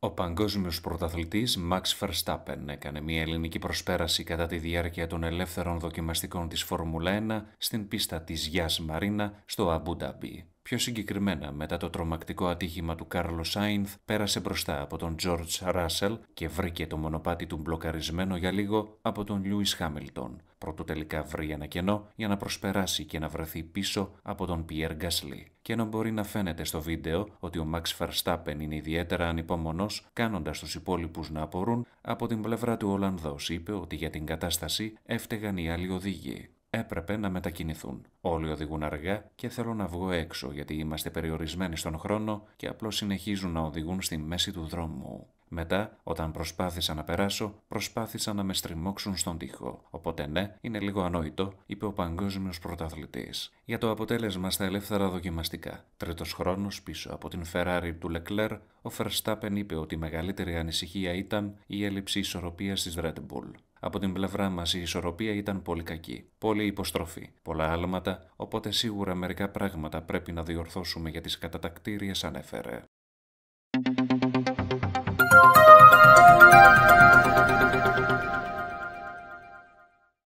Ο παγκόσμιος πρωταθλητής Max Verstappen έκανε μια ελληνική προσπέραση κατά τη διάρκεια των ελεύθερων δοκιμαστικών της Φόρμουλα 1 στην πίστα της Γιάς Μαρίνα στο Αμπούνταμπι. Πιο συγκεκριμένα, μετά το τρομακτικό ατύχημα του Κάρλο Σάινθ, πέρασε μπροστά από τον Τζορτζ Ράσελ και βρήκε το μονοπάτι του μπλοκαρισμένο για λίγο από τον Λιούι Χάμιλτον, Πρώτο τελικά βρει ένα κενό για να προσπεράσει και να βρεθεί πίσω από τον Πιέρ Γκασλί. Και ενώ μπορεί να φαίνεται στο βίντεο ότι ο Μαξ Φερστάπεν είναι ιδιαίτερα ανυπόμονο, κάνοντας τους υπόλοιπους να απορούν, από την πλευρά του Ολλανδός είπε ότι για την κατάσταση έφταιγαν οι άλλοι οδηγοί. Έπρεπε να μετακινηθούν. Όλοι οδηγούν αργά και θέλω να βγω έξω γιατί είμαστε περιορισμένοι στον χρόνο και απλώς συνεχίζουν να οδηγούν στη μέση του δρόμου. Μετά, όταν προσπάθησα να περάσω, προσπάθησαν να με στριμώξουν στον τοίχο. Οπότε ναι, είναι λίγο ανόητο, είπε ο παγκόσμιος πρωταθλητής. Για το αποτέλεσμα στα ελεύθερα δοκιμαστικά. Τρίτος χρόνος πίσω από την Ferrari του Leclerc, ο Verstappen είπε ότι η μεγαλύτερη ανησυχία ήταν η έλλειψη ισορροπίας της Red από την πλευρά μας η ισορροπία ήταν πολύ κακή, πολύ υποστροφή, πολλά άλματα, οπότε σίγουρα μερικά πράγματα πρέπει να διορθώσουμε για τις κατατακτήριες ανέφερε.